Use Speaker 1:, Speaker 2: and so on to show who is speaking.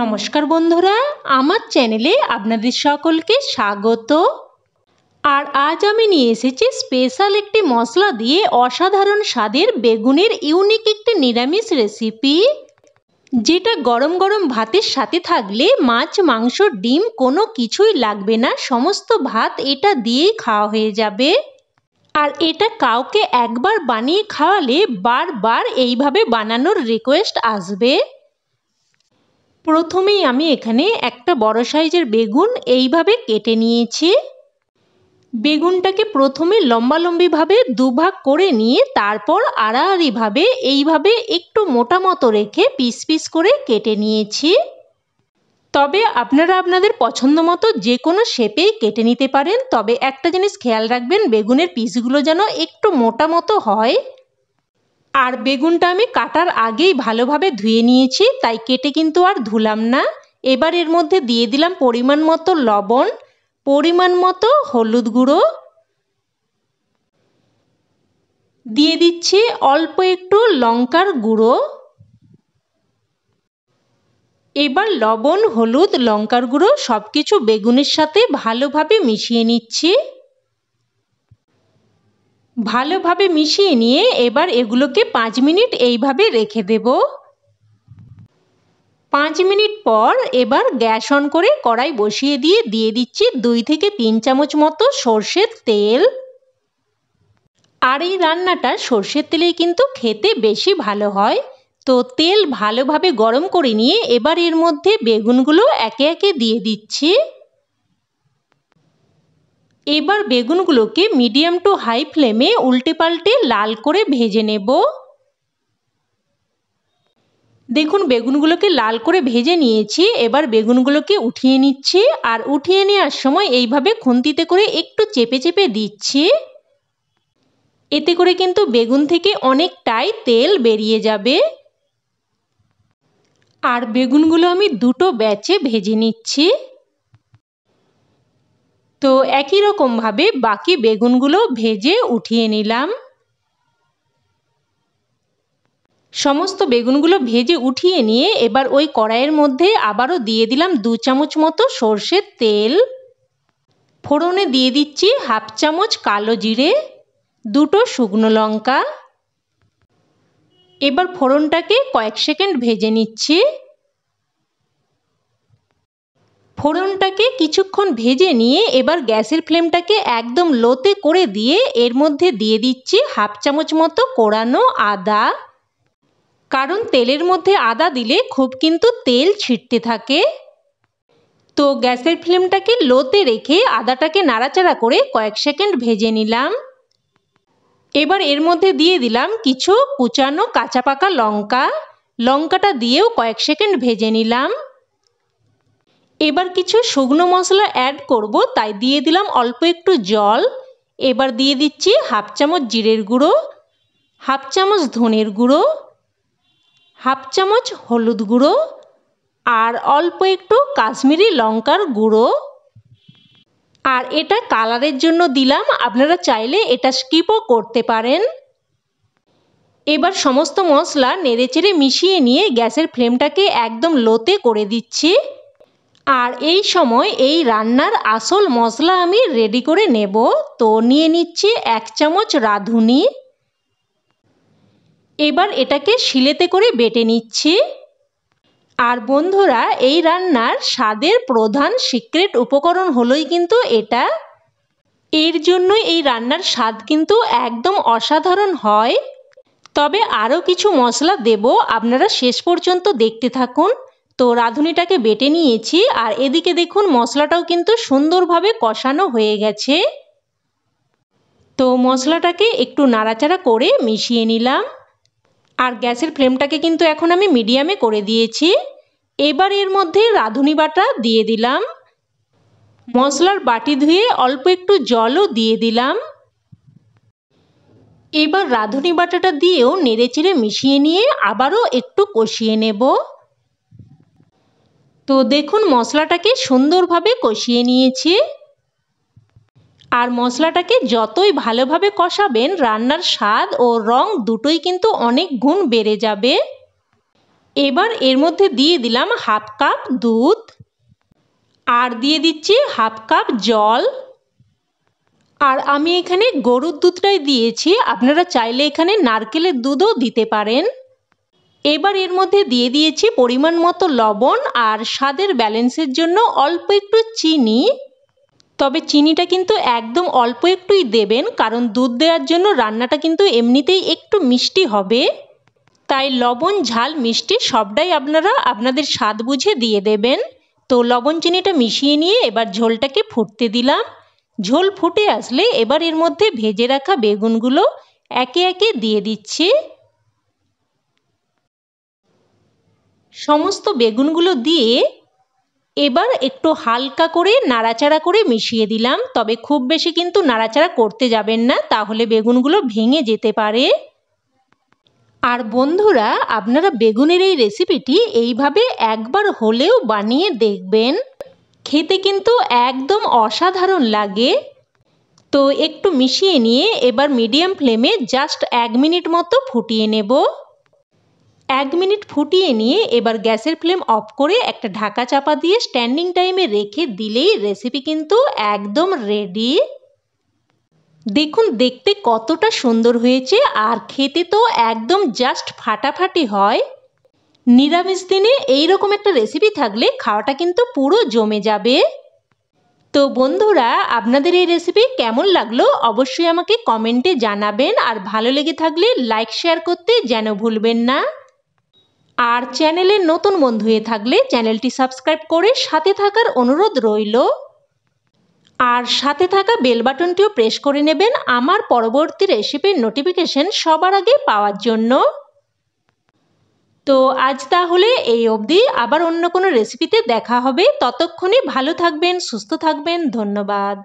Speaker 1: নমস্কার বন্ধুরা আমার চ্যানেলে আপনাদের সকলকে স্বাগত আর আজ আমি নিয়ে এসেছি স্পেশাল একটি মশলা দিয়ে অসাধারণ স্বাদের বেগুনের ইউনিক একটি নিরামিষ রেসিপি যেটা গরম গরম ভাতের সাথে থাকলে মাছ মাংস ডিম কোনো কিছুই লাগবে না সমস্ত ভাত এটা দিয়েই খাওয়া হয়ে যাবে আর এটা কাউকে একবার বানিয়ে খাওয়ালে বারবার এইভাবে বানানোর রিকোয়েস্ট আসবে প্রথমেই আমি এখানে একটা বড় সাইজের বেগুন এইভাবে কেটে নিয়েছি বেগুনটাকে প্রথমে লম্বালম্বিভাবে দুভাগ করে নিয়ে তারপর আড়াআড়িভাবে এইভাবে একটু মোটা মতো রেখে পিস পিস করে কেটে নিয়েছি তবে আপনারা আপনাদের পছন্দ মতো যে কোনো শেপেই কেটে নিতে পারেন তবে একটা জিনিস খেয়াল রাখবেন বেগুনের পিসগুলো যেন একটু মোটা মতো হয় আর বেগুনটা আমি কাটার আগেই ভালোভাবে ধুয়ে নিয়েছি তাই কেটে কিন্তু আর ধুলাম না এবার এর মধ্যে দিয়ে দিলাম পরিমাণ মতো লবণ পরিমাণ মতো হলুদ গুঁড়ো দিয়ে দিচ্ছি অল্প একটু লঙ্কার গুঁড়ো এবার লবণ হলুদ লঙ্কার গুঁড়ো সব কিছু বেগুনের সাথে ভালোভাবে মিশিয়ে নিচ্ছি ভালোভাবে মিশিয়ে নিয়ে এবার এগুলোকে পাঁচ মিনিট এইভাবে রেখে দেব পাঁচ মিনিট পর এবার গ্যাস অন করে কড়াই বসিয়ে দিয়ে দিয়ে দিচ্ছি দুই থেকে তিন চামচ মতো সর্ষের তেল আর এই রান্নাটা সর্ষের তেলেই কিন্তু খেতে বেশি ভালো হয় তো তেল ভালোভাবে গরম করে নিয়ে এবার এর মধ্যে বেগুনগুলো একে একে দিয়ে দিচ্ছি এবার বেগুনগুলোকে মিডিয়াম টু হাই ফ্লেমে উল্টে পাল্টে লাল করে ভেজে নেব দেখুন বেগুনগুলোকে লাল করে ভেজে নিয়েছি এবার বেগুনগুলোকে উঠিয়ে নিচ্ছি আর উঠিয়ে নেওয়ার সময় এইভাবে খুন্তিতে করে একটু চেপে চেপে দিচ্ছি এতে করে কিন্তু বেগুন থেকে অনেকটাই তেল বেরিয়ে যাবে আর বেগুনগুলো আমি দুটো ব্যাচে ভেজে নিচ্ছি তো একই রকমভাবে বাকি বেগুনগুলো ভেজে উঠিয়ে নিলাম সমস্ত বেগুনগুলো ভেজে উঠিয়ে নিয়ে এবার ওই কড়াইয়ের মধ্যে আবারও দিয়ে দিলাম দু চামচ মতো সর্ষের তেল ফোড়নে দিয়ে দিচ্ছি হাফ চামচ কালো জিরে দুটো শুকনো লঙ্কা এবার ফোড়নটাকে কয়েক সেকেন্ড ভেজে নিচ্ছি ফোড়নটাকে কিছুক্ষণ ভেজে নিয়ে এবার গ্যাসের ফ্লেমটাকে একদম লোতে করে দিয়ে এর মধ্যে দিয়ে দিচ্ছি হাফ চামচ মতো কোড়ানো আদা কারণ তেলের মধ্যে আদা দিলে খুব কিন্তু তেল ছিটতে থাকে তো গ্যাসের ফ্লেমটাকে লোতে রেখে আদাটাকে নাড়াচাড়া করে কয়েক সেকেন্ড ভেজে নিলাম এবার এর মধ্যে দিয়ে দিলাম কিছু কুচানো কাঁচা পাকা লঙ্কা লঙ্কাটা দিয়েও কয়েক সেকেন্ড ভেজে নিলাম এবার কিছু শুকনো মশলা অ্যাড করব তাই দিয়ে দিলাম অল্প একটু জল এবার দিয়ে দিচ্ছি হাফ চামচ জিরের গুঁড়ো হাফ চামচ ধনের গুঁড়ো হাফ চামচ হলুদ গুঁড়ো আর অল্প একটু কাশ্মীরি লঙ্কার গুঁড়ো আর এটা কালারের জন্য দিলাম আপনারা চাইলে এটা স্কিপও করতে পারেন এবার সমস্ত মশলা নেড়েচেড়ে মিশিয়ে নিয়ে গ্যাসের ফ্লেমটাকে একদম লোতে করে দিচ্ছি আর এই সময় এই রান্নার আসল মশলা আমি রেডি করে নেব তো নিয়ে নিচ্ছি এক চামচ রাঁধুনি এবার এটাকে শিলেতে করে বেটে নিচ্ছি আর বন্ধুরা এই রান্নার স্বাদের প্রধান সিক্রেট উপকরণ হলোই কিন্তু এটা এর জন্যই এই রান্নার স্বাদ কিন্তু একদম অসাধারণ হয় তবে আরও কিছু মশলা দেব আপনারা শেষ পর্যন্ত দেখতে থাকুন তো রাঁধুনিটাকে বেটে নিয়েছি আর এদিকে দেখুন মশলাটাও কিন্তু সুন্দরভাবে কষানো হয়ে গেছে তো মশলাটাকে একটু নাড়াচাড়া করে মিশিয়ে নিলাম আর গ্যাসের ফ্লেমটাকে কিন্তু এখন আমি মিডিয়ামে করে দিয়েছি এবার এর মধ্যে রাঁধুনি বাটা দিয়ে দিলাম মশলার বাটি ধুয়ে অল্প একটু জলও দিয়ে দিলাম এবার রাঁধুনি বাটাটা দিয়েও নেড়েচেড়ে মিশিয়ে নিয়ে আবারও একটু কষিয়ে নেবো তো দেখুন মশলাটাকে সুন্দরভাবে কষিয়ে নিয়েছি আর মশলাটাকে যতই ভালোভাবে কষাবেন রান্নার স্বাদ ও রং দুটোই কিন্তু অনেক গুণ বেড়ে যাবে এবার এর মধ্যে দিয়ে দিলাম হাফ কাপ দুধ আর দিয়ে দিচ্ছি হাফ কাপ জল আর আমি এখানে গরুর দুধটাই দিয়েছি আপনারা চাইলে এখানে নারকেলের দুধও দিতে পারেন এবার এর মধ্যে দিয়ে দিয়েছি পরিমাণ মতো লবণ আর স্বাদের ব্যালেন্সের জন্য অল্প একটু চিনি তবে চিনিটা কিন্তু একদম অল্প একটুই দেবেন কারণ দুধ দেওয়ার জন্য রান্নাটা কিন্তু এমনিতেই একটু মিষ্টি হবে তাই লবণ ঝাল মিষ্টি সবটাই আপনারা আপনাদের স্বাদ বুঝে দিয়ে দেবেন তো লবণ চিনিটা মিশিয়ে নিয়ে এবার ঝোলটাকে ফুটতে দিলাম ঝোল ফুটে আসলে এবার এর মধ্যে ভেজে রাখা বেগুনগুলো একে একে দিয়ে দিচ্ছি সমস্ত বেগুনগুলো দিয়ে এবার একটু হালকা করে নাড়াচাড়া করে মিশিয়ে দিলাম তবে খুব বেশি কিন্তু নাড়াচাড়া করতে যাবেন না তাহলে বেগুনগুলো ভেঙে যেতে পারে আর বন্ধুরা আপনারা বেগুনের এই রেসিপিটি এইভাবে একবার হলেও বানিয়ে দেখবেন খেতে কিন্তু একদম অসাধারণ লাগে তো একটু মিশিয়ে নিয়ে এবার মিডিয়াম ফ্লেমে জাস্ট এক মিনিট মতো ফুটিয়ে নেব এক মিনিট ফুটিয়ে নিয়ে এবার গ্যাসের ফ্লেম অফ করে একটা ঢাকা চাপা দিয়ে স্ট্যান্ডিং টাইমে রেখে দিলেই রেসিপি কিন্তু একদম রেডি দেখুন দেখতে কতটা সুন্দর হয়েছে আর খেতে তো একদম জাস্ট ফাটাফাটি হয় নিরামিষ দিনে এই রকম একটা রেসিপি থাকলে খাওয়াটা কিন্তু পুরো জমে যাবে তো বন্ধুরা আপনাদের এই রেসিপি কেমন লাগলো অবশ্যই আমাকে কমেন্টে জানাবেন আর ভালো লেগে থাকলে লাইক শেয়ার করতে যেন ভুলবেন না আর চ্যানেলে নতুন বন্ধু হয়ে থাকলে চ্যানেলটি সাবস্ক্রাইব করে সাথে থাকার অনুরোধ রইল আর সাথে থাকা বেল বাটনটিও প্রেস করে নেবেন আমার পরবর্তী রেসিপির নোটিফিকেশন সবার আগে পাওয়ার জন্য তো আজ তাহলে এই অবধি আবার অন্য কোনো রেসিপিতে দেখা হবে ততক্ষণে ভালো থাকবেন সুস্থ থাকবেন ধন্যবাদ